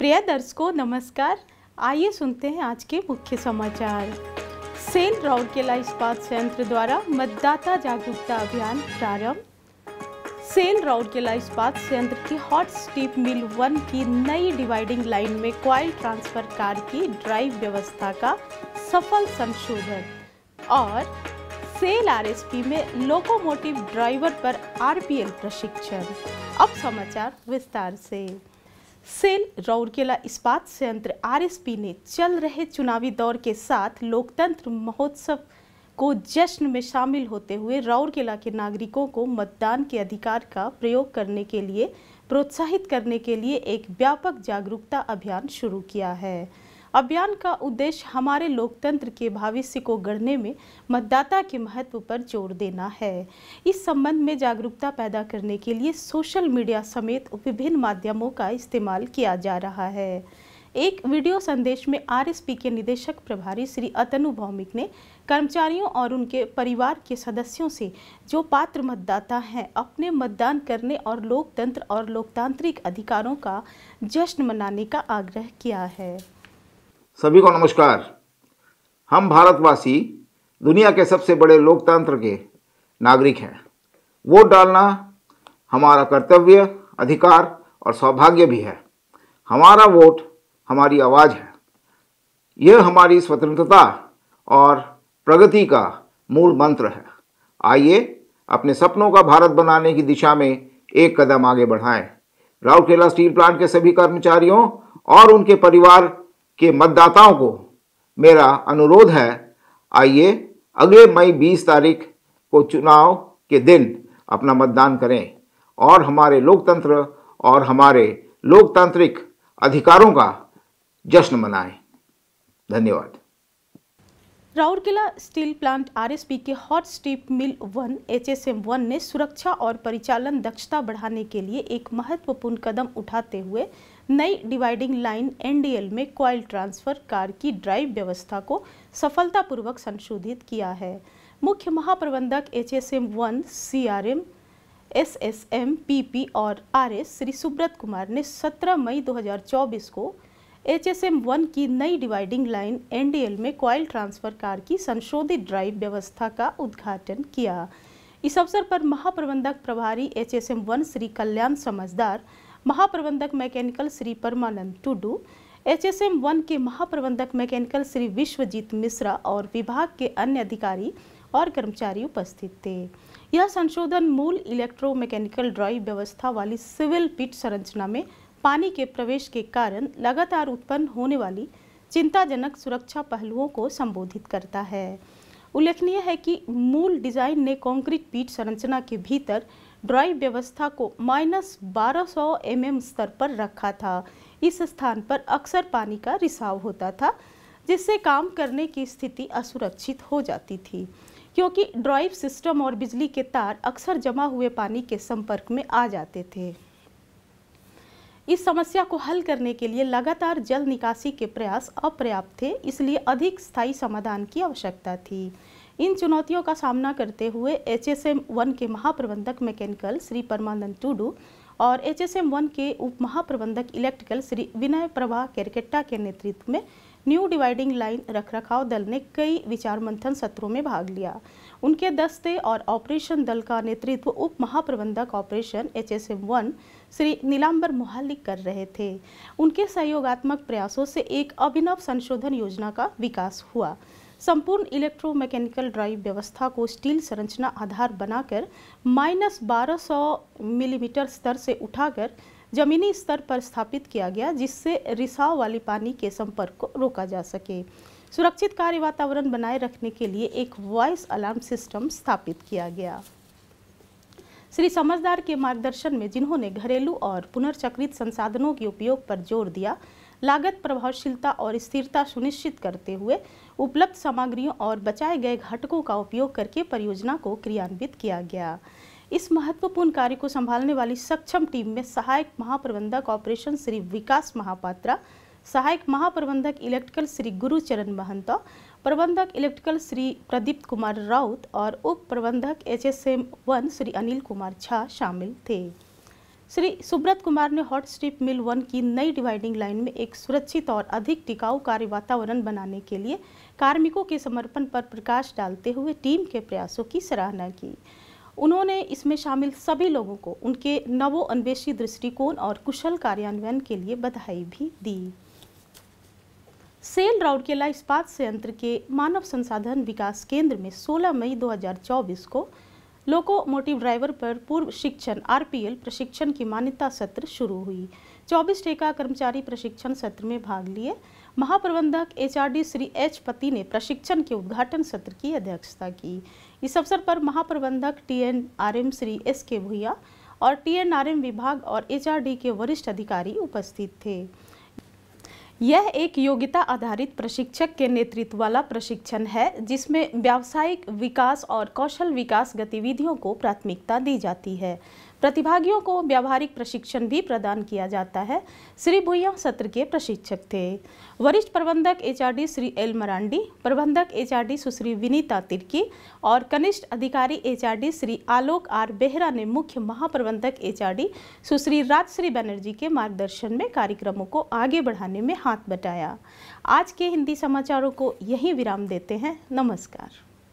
प्रिय दर्शकों नमस्कार आइए सुनते हैं आज के मुख्य समाचार सेल राउरकेला इस्पात संयंत्र द्वारा मतदाता जागरूकता अभियान प्रारंभ राउर राउरकेला इस्पात संयंत्र की हॉट स्टीप मिल वन की नई डिवाइडिंग लाइन में क्वाइल ट्रांसफर कार की ड्राइव व्यवस्था का सफल संशोधन और सेल आरएसपी में लोकोमोटिव ड्राइवर पर आरपीएल प्रशिक्षण अब समाचार विस्तार से सेल राउरकेला इस्पात संयंत्र आरएसपी ने चल रहे चुनावी दौर के साथ लोकतंत्र महोत्सव को जश्न में शामिल होते हुए राउरकेला के नागरिकों को मतदान के अधिकार का प्रयोग करने के लिए प्रोत्साहित करने के लिए एक व्यापक जागरूकता अभियान शुरू किया है अभियान का उद्देश्य हमारे लोकतंत्र के भविष्य को गढ़ने में मतदाता के महत्व पर जोर देना है इस संबंध में जागरूकता पैदा करने के लिए सोशल मीडिया समेत विभिन्न माध्यमों का इस्तेमाल किया जा रहा है एक वीडियो संदेश में आरएसपी के निदेशक प्रभारी श्री अतनु भौमिक ने कर्मचारियों और उनके परिवार के सदस्यों से जो पात्र मतदाता हैं अपने मतदान करने और लोकतंत्र और लोकतांत्रिक अधिकारों का जश्न मनाने का आग्रह किया है सभी को नमस्कार हम भारतवासी दुनिया के सबसे बड़े लोकतंत्र के नागरिक हैं वोट डालना हमारा कर्तव्य अधिकार और सौभाग्य भी है हमारा वोट हमारी आवाज़ है यह हमारी स्वतंत्रता और प्रगति का मूल मंत्र है आइए अपने सपनों का भारत बनाने की दिशा में एक कदम आगे बढ़ाएं राउरकेला स्टील प्लांट के सभी कर्मचारियों और उनके परिवार के मतदाताओं को मेरा अनुरोध है आइए अगले मई 20 तारीख को चुनाव के दिन अपना मतदान करें और हमारे लोकतंत्र और हमारे लोकतांत्रिक अधिकारों का जश्न मनाएं धन्यवाद राउरकेला स्टील प्लांट आरएसपी के hot strip mill one HSM one ने सुरक्षा और परिचालन दक्षता बढ़ाने के लिए एक महत्वपूर्ण कदम उठाते हुए नई डिवाइडिंग लाइन एनडीएल में कॉयल ट्रांसफर कार की ड्राइव व्यवस्था को सफलतापूर्वक संशोधित किया है मुख्य महाप्रबंधक H S M one C R M S S M P P और आर एस श्री सुब्रत कुमार ने 17 मई 2024 को एच एस एम वन की नई dividing line N D L में कॉयल ट्रांसफ़र कार की संशोधित ड्राइव व्यवस्था का उद्घाटन किया इस अवसर पर महाप्रबंधक प्रभारी H S M one Shri Kalyan Samajhdar महाप्रबंधक mechanical Shri Parmanand Tudu H S M one के महाप्रबंधक मैकेनिकल श्री विश्वजीत मिश्रा और विभाग के अन्य अधिकारी और कर्मचारी उपस्थित थे यह संशोधन मूल इलेक्ट्रो मैकेनिकल ड्राइव व्यवस्था वाली सिविल पिट संरचना में पानी के प्रवेश के कारण लगातार उत्पन्न होने वाली चिंताजनक सुरक्षा पहलुओं को संबोधित करता है उल्लेखनीय है कि मूल डिज़ाइन ने कंक्रीट पीट संरचना के भीतर ड्राइव व्यवस्था को माइनस बारह सौ mm स्तर पर रखा था इस स्थान पर अक्सर पानी का रिसाव होता था जिससे काम करने की स्थिति असुरक्षित हो जाती थी क्योंकि ड्राइव सिस्टम और बिजली के तार अक्सर जमा हुए पानी के संपर्क में आ जाते थे इस समस्या को हल करने के लिए लगातार जल निकासी के प्रयास अपर्याप्त थे इसलिए अधिक स्थायी समाधान की आवश्यकता थी इन चुनौतियों का सामना करते हुए एच एस एम वन के महाप्रबंधक मैकेनिकल श्री परमानंद टूडू और एच एस एम वन के उप महाप्रबंधक इलेक्ट्रिकल श्री विनय प्रभा केरकेट्टा के नेतृत्व में न्यू डिवाइडिंग लाइन रखरखाव दल ने कई विचार मंथन सत्रों में भाग लिया उनके दस्ते और ऑपरेशन दल का नेतृत्व उप महाप्रबंधक operation H S M one Shri Nilambar Mohalik कर रहे थे उनके सहयोगात्मक प्रयासों से एक अभिनव संशोधन योजना का विकास हुआ संपूर्ण इलेक्ट्रोमैकेनिकल ड्राइव व्यवस्था को स्टील संरचना आधार बनाकर माइनस बारह मिलीमीटर स्तर से उठाकर जमीनी स्तर पर स्थापित किया गया जिससे रिसाव वाले पानी के संपर्क को रोका जा सके सुरक्षित कार्य वातावरण बनाए रखने के लिए एक वॉइस अलार्म सिस्टम स्थापित किया गया श्री समझदार के मार्गदर्शन में जिन्होंने घरेलू और पुनर्चक्रित संसाधनों के उपयोग पर जोर दिया लागत प्रभावशीलता और स्थिरता सुनिश्चित करते हुए उपलब्ध सामग्रियों और बचाए गए घटकों का उपयोग करके परियोजना को क्रियान्वित किया गया इस महत्वपूर्ण कार्य को संभालने वाली सक्षम टीम में सहायक महाप्रबंधक ऑपरेशन श्री विकास महापात्रा सहायक महाप्रबंधक इलेक्ट्रिकल श्री गुरुचरण महंत प्रबंधक इलेक्ट्रिकल श्री प्रदीप कुमार राउत और उप प्रबंधक H S M one Shri Anil Kumar Jha शामिल थे श्री सुब्रत कुमार ने हॉट स्ट्रिप मिल वन की नई डिवाइडिंग लाइन में एक सुरक्षित और अधिक टिकाऊ कार्य वातावरण बनाने के लिए कार्मिकों के समर्पण पर प्रकाश डालते हुए टीम के प्रयासों की सराहना की उन्होंने इसमें शामिल सभी लोगों को उनके अन्वेषी दृष्टिकोण और कुशल कार्यान्वयन के लिए बधाई भी दी सेल राउरकेला इस्पात संयंत्र के मानव संसाधन विकास केंद्र में 16 मई 2024 को लोकोमोटिव ड्राइवर पर पूर्व शिक्षण आरपीएल प्रशिक्षण की मान्यता सत्र शुरू हुई चौबीस ठेका कर्मचारी प्रशिक्षण सत्र में भाग लिए महाप्रबंधक एचआरडी श्री एच पति ने प्रशिक्षण के उद्घाटन सत्र की अध्यक्षता की इस अवसर पर महाप्रबंधक टीएनआरएम श्री एस के भूया और टीएनआरएम विभाग और एचआरडी के वरिष्ठ अधिकारी उपस्थित थे यह एक योग्यता आधारित प्रशिक्षक के नेतृत्व वाला प्रशिक्षण है जिसमें व्यावसायिक विकास और कौशल विकास गतिविधियों को प्राथमिकता दी जाती है प्रतिभागियों को व्यावहारिक प्रशिक्षण भी प्रदान किया जाता है श्री भुइया सत्र के प्रशिक्षक थे वरिष्ठ प्रबंधक एचआरडी श्री एल मरांडी प्रबंधक एचआरडी सुश्री विनीता तिर्की और कनिष्ठ अधिकारी एचआरडी श्री आलोक आर बेहरा ने मुख्य महाप्रबंधक एचआरडी सुश्री राजश्री बनर्जी के मार्गदर्शन में कार्यक्रमों को आगे बढ़ाने में हाथ बटाया आज के हिंदी समाचारों को यहीं विराम देते हैं नमस्कार